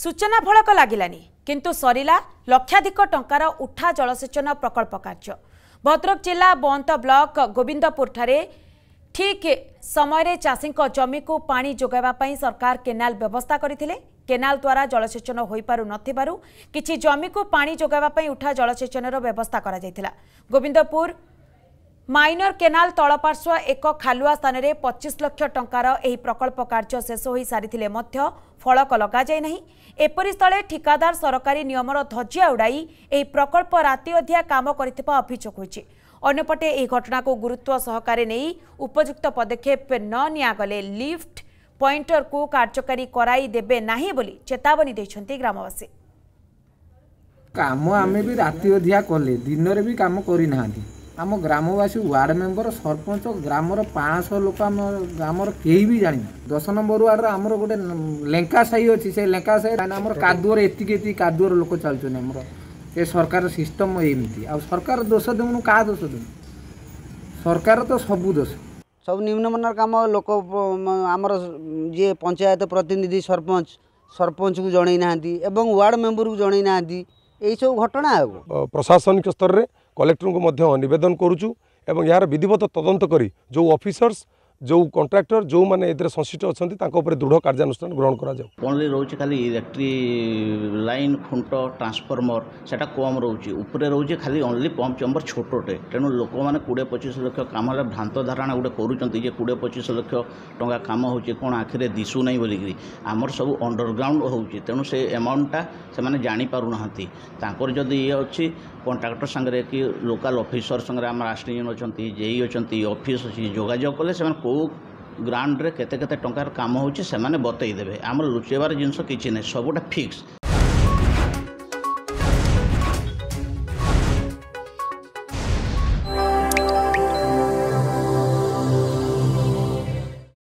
ସୂଚନା ଫଳକ ଲାଗିଲାନି କିନ୍ତୁ ସରିଲା ଲକ୍ଷାଧିକ ଟଙ୍କାର ଉଠା ଜଳସେଚନ ପ୍ରକଳ୍ପ କାର୍ଯ୍ୟ ଭଦ୍ରକ ଜିଲ୍ଲା ବଅନ୍ତ ବ୍ଲକ ଗୋବିନ୍ଦପୁରଠାରେ ଠିକ୍ ସମୟରେ ଚାଷୀଙ୍କ ଜମିକୁ ପାଣି ଯୋଗାଇବା ପାଇଁ ସରକାର କେନାଲ ବ୍ୟବସ୍ଥା କରିଥିଲେ କେନାଲ ଦ୍ୱାରା ଜଳସେଚନ ହୋଇପାରୁନଥିବାରୁ କିଛି ଜମିକୁ ପାଣି ଯୋଗାଇବା ପାଇଁ ଉଠା ଜଳସେଚନର ବ୍ୟବସ୍ଥା କରାଯାଇଥିଲା ଗୋବିନ୍ଦପୁର মাইনর কেনাল তলপার্শ্ব এক খালুয়া স্থানে পঁচিশ লক্ষ টঙ্কার এই প্রকল্প কার্য শেষ হয়ে সারিলে মধ্য ফলক লগাযাই না এপরিস্থলে ঠিকাদার সরকারি নিয়মর ধজ্জিয়া উড়াই এই প্রকল্প রাতে অধিয়া কাম করে অভিযোগ হয়েছে অন্যপটে এই ঘটনাকে গুরুত্ব সহকারে নেই উপযুক্ত পদক্ষেপ ন নিয়াগলে লিফ্ট পয়েন্টরকু কার্যকারী করাই দেবে না বলে চেতাবনী দিয়েছেন গ্রামবাসী কাম আমি বি রাতে অধিয়া কলে দিনরে বি কাম করে না आम ग्रामवासी वार्ड मेम्बर सरपंच ग्राम र लोक लोक ग्राम केहीबि जाने दस नम्बर वार्ड र आम ले सा अस्ति साह्रो अब कादुवर कादुर यति कादुर लोक चाहिँ अब ए सरकार सिस्टम एमि आ सरकार दोष दौन का दोष दिउनु सरकार त सब दोष सब निम्न काम लोक आम पंचायत प्रतिनिधि सरपंच सरपंच सरपञ्च सरपञ्च वार्ड मेम्बर मेम्बरको जनै नाँति सब घटना प्रशासनिक स्तर କଲେକ୍ଟରଙ୍କୁ ମଧ୍ୟ ନିବେଦନ କରୁଛୁ ଏବଂ ଏହାର ବିଧିବଦ୍ଧ ତଦନ୍ତ କରି ଯେଉଁ ଅଫିସର୍ସ ଯେଉଁ କଣ୍ଟ୍ରାକ୍ଟର ଯେଉଁମାନେ ଏଥିରେ ସଂଶ୍ଳିଷ୍ଟ ଅଛନ୍ତି ତାଙ୍କ ଉପରେ ଦୃଢ଼ କାର୍ଯ୍ୟାନୁଷ୍ଠାନ ଗ୍ରହଣ କରାଯାଉ ଓନ୍ଲି ରହୁଛି ଖାଲି ଇଲେକ୍ଟ୍ରି ଲାଇନ୍ ଖୁଣ୍ଟ ଟ୍ରାନ୍ସଫର୍ମର ସେଇଟା କମ୍ ରହୁଛି ଉପରେ ରହୁଛି ଖାଲି ଓନ୍ଲି ପମ୍ପ ଚମ୍ବର ଛୋଟଟେ ତେଣୁ ଲୋକମାନେ କୋଡ଼ିଏ ପଚିଶ ଲକ୍ଷ କାମ ହେଲେ ଭ୍ରାନ୍ତ ଧାରଣା ଗୋଟେ କରୁଛନ୍ତି ଯେ କୋଡ଼ିଏ ପଚିଶ ଲକ୍ଷ ଟଙ୍କା କାମ ହେଉଛି କ'ଣ ଆଖିରେ ଦିଶୁ ନାହିଁ ବୋଲିକିରି ଆମର ସବୁ ଅଣ୍ଡରଗ୍ରାଉଣ୍ଡ ହେଉଛି ତେଣୁ ସେ ଏମାଉଣ୍ଟଟା ସେମାନେ ଜାଣିପାରୁନାହାନ୍ତି ତାଙ୍କର ଯଦି ଇଏ ଅଛି କଣ୍ଟ୍ରାକ୍ଟର ସାଙ୍ଗରେ କି ଲୋକାଲ ଅଫିସର ସାଙ୍ଗରେ ଆମର ଆସିନ୍ ଅଛନ୍ତି ଜେଇ ଅଛନ୍ତି ଅଫିସ୍ ଅଛି ଯୋଗାଯୋଗ କଲେ ସେମାନେ କେଉଁ ଗ୍ରାଣ୍ଡରେ କେତେ କେତେ ଟଙ୍କାର କାମ ହେଉଛି ସେମାନେ ବତେଇଦେବେ ଆମର ଲୁଚେଇବାର ଜିନିଷ କିଛି ନାହିଁ ସବୁଟା ଫିକ୍ସ